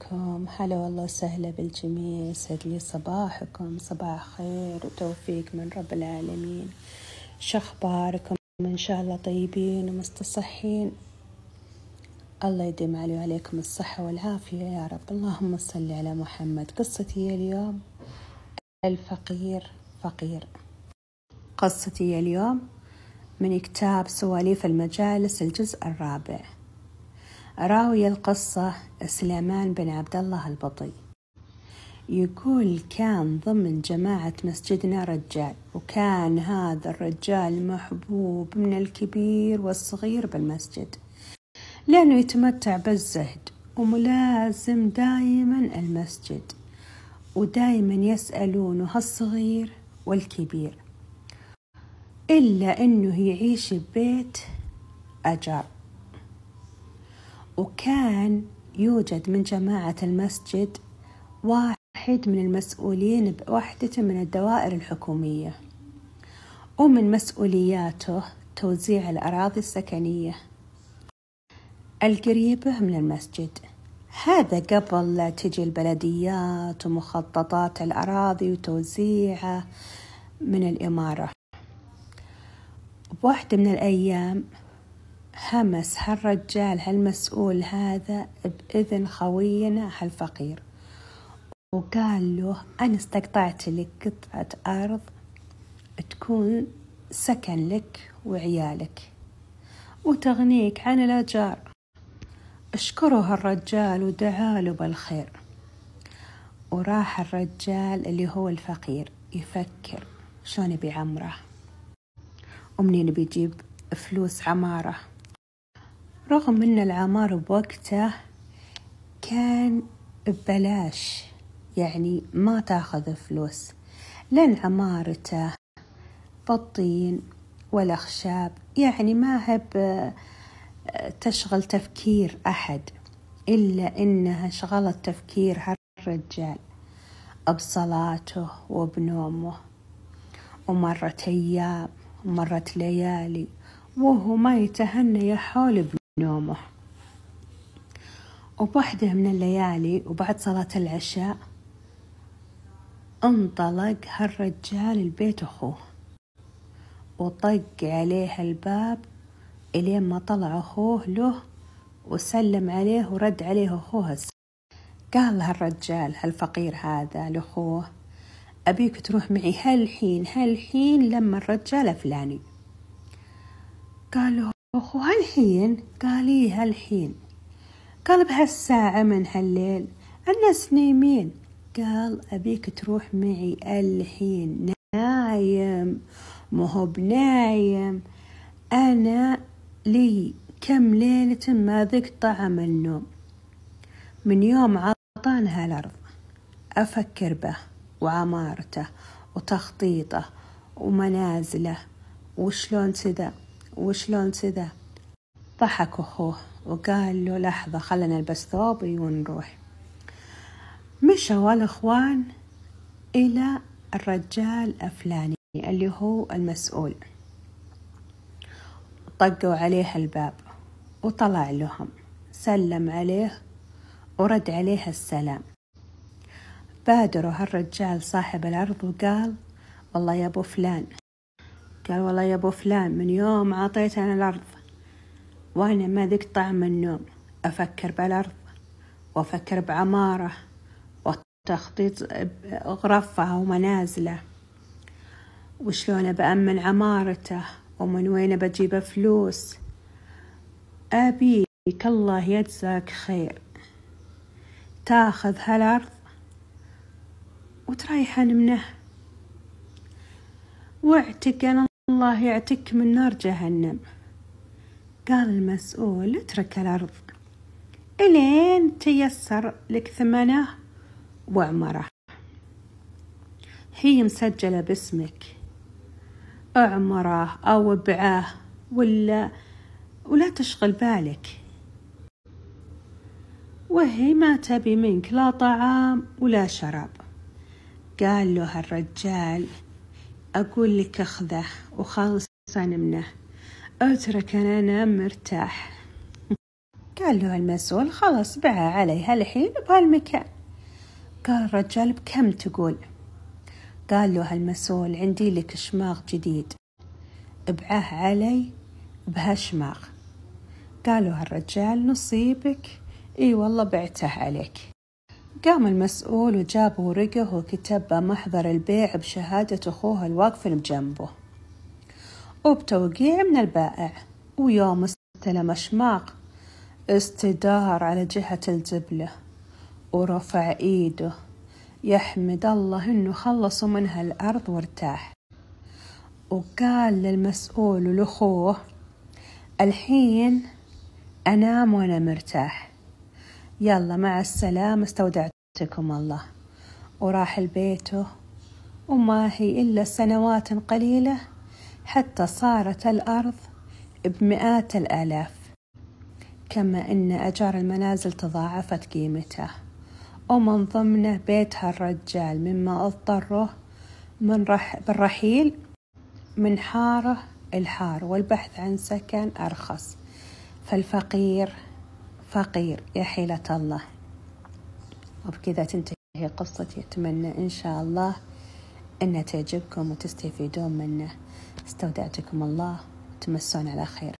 عليكم هلا والله وسهلا بالجميع سعد لي صباحكم صباح خير وتوفيق من رب العالمين شخباركم إن شاء الله طيبين ومستصحين الله يديم علي وعليكم الصحة والعافية يا رب اللهم صل على محمد قصتي اليوم الفقير فقير قصتي اليوم من كتاب سواليف المجالس الجزء الرابع راوي القصة سليمان بن عبد الله البطي يقول كان ضمن جماعة مسجدنا رجال وكان هذا الرجال محبوب من الكبير والصغير بالمسجد لأنه يتمتع بالزهد وملازم دائما المسجد ودائما يسألونه هالصغير والكبير إلا أنه يعيش ببيت أجار وكان يوجد من جماعة المسجد واحد من المسؤولين بوحدة من الدوائر الحكومية ومن مسؤولياته توزيع الأراضي السكنية القريبة من المسجد هذا قبل لا تجي البلديات ومخططات الأراضي وتوزيعها من الإمارة بوحدة من الأيام همس هالرجال هالمسؤول هذا بإذن خوينا هالفقير وقال له أنا استقطعت لك قطعة أرض تكون سكن لك وعيالك وتغنيك عن الأجار اشكره هالرجال ودعاله بالخير وراح الرجال اللي هو الفقير يفكر شلون بيعمره ومنين بيجيب فلوس عماره رغم أن العمار بوقته كان ببلاش يعني ما تاخذ فلوس لأن عمارته بالطين والأخشاب يعني ما هب آه، تشغل تفكير أحد إلا إنها شغلت تفكير هالرجال بصلاته وبنومه ومرت أيام ومرت ليالي وهو ما يتهنى يا حول نومه وبوحدة من الليالي وبعد صلاة العشاء انطلق هالرجال البيت أخوه وطق عليه الباب إلين ما طلع أخوه له وسلم عليه ورد عليه أخوه قال هالرجال هالفقير هذا لأخوه أبيك تروح معي هالحين هالحين لما الرجال فلاني قال له أخو هالحين قال إيه هالحين قال بهالساعة من هالليل الناس نايمين قال أبيك تروح معي الحين نايم مهو بنايم أنا لي كم ليلة ما ذق طعم النوم من يوم عطان هالأرض أفكر به وعمارته وتخطيطه ومنازله وشلون سدى وشلون سدى ضحك أخوه وقال له لحظة خلنا نلبس ثوبي ونروح مشوا الإخوان إلى الرجال الفلاني اللي هو المسؤول طقوا عليه الباب وطلع لهم سلم عليه ورد عليه السلام بادروا هالرجال صاحب الأرض وقال والله يا أبو فلان قال والله يا أبو فلان من يوم عطيت أنا الأرض وأنا ما ذقت طعم النوم أفكر بالأرض وأفكر بعمارة وتخطيط غرفة ومنازله وشلون بأمن عمارته ومن وين بجيب فلوس أبيك الله يجزاك خير تاخذ هالأرض وتريحن منه واعتقن الله يعتك من نار جهنم قال المسؤول اترك الأرض إلين تيسر لك ثمنه وعمره هي مسجلة باسمك اعمره أو ابعاه ولا ولا تشغل بالك وهي ما تبي منك لا طعام ولا شراب قال له الرجال أقول لك أخذه وخلص أنا منه اترك أنا أنا مرتاح قال له المسؤول خلاص بعها عليها الحين بهالمكان قال الرجال بكم تقول قال له المسؤول عندي لك شماغ جديد ابعه علي بهالشماغ قالوا هالرجال نصيبك اي والله بعته عليك قام المسؤول وجاب ورقه وكتب محضر البيع بشهادة أخوه الواقف بجنبه وبتوقيع من البائع ويوم استلم أشماق استدار على جهة الجبلة ورفع إيده يحمد الله إنه خلصوا من هالأرض وارتاح وقال للمسؤول ولأخوه الحين أنام وأنا مرتاح يلا مع السلامة استودعتكم الله وراح لبيته وما هي إلا سنوات قليلة حتى صارت الأرض بمئات الآلاف كما أن أجار المنازل تضاعفت قيمته ومن ضمنه بيت هالرجال مما اضطره من رح بالرحيل من حاره الحار والبحث عن سكن أرخص فالفقير فقير يا حيلة الله وبكذا تنتهي قصتي أتمنى إن شاء الله أن تعجبكم وتستفيدون منه استودعتكم الله تمسون على خير